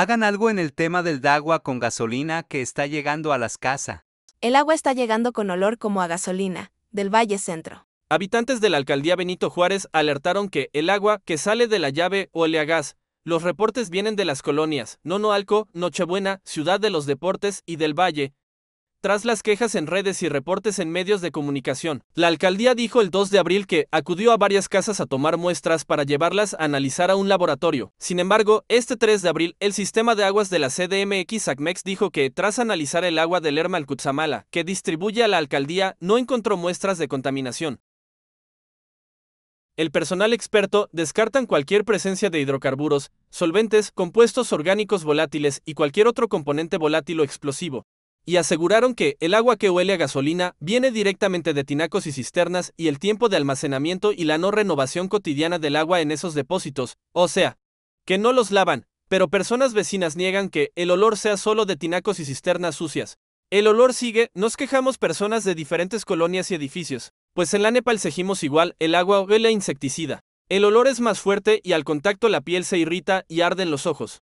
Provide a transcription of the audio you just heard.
Hagan algo en el tema del agua con gasolina que está llegando a las casas. El agua está llegando con olor como a gasolina, del Valle Centro. Habitantes de la alcaldía Benito Juárez alertaron que el agua que sale de la llave huele a gas. Los reportes vienen de las colonias Nonoalco, Nochebuena, Ciudad de los Deportes y del Valle, tras las quejas en redes y reportes en medios de comunicación, la alcaldía dijo el 2 de abril que acudió a varias casas a tomar muestras para llevarlas a analizar a un laboratorio. Sin embargo, este 3 de abril, el sistema de aguas de la CDMX ACMEX dijo que, tras analizar el agua del Hermal que distribuye a la alcaldía, no encontró muestras de contaminación. El personal experto descartan cualquier presencia de hidrocarburos, solventes, compuestos orgánicos volátiles y cualquier otro componente volátil o explosivo y aseguraron que el agua que huele a gasolina viene directamente de tinacos y cisternas y el tiempo de almacenamiento y la no renovación cotidiana del agua en esos depósitos, o sea, que no los lavan, pero personas vecinas niegan que el olor sea solo de tinacos y cisternas sucias. El olor sigue, nos quejamos personas de diferentes colonias y edificios, pues en la Nepal seguimos igual, el agua huele a insecticida. El olor es más fuerte y al contacto la piel se irrita y arden los ojos.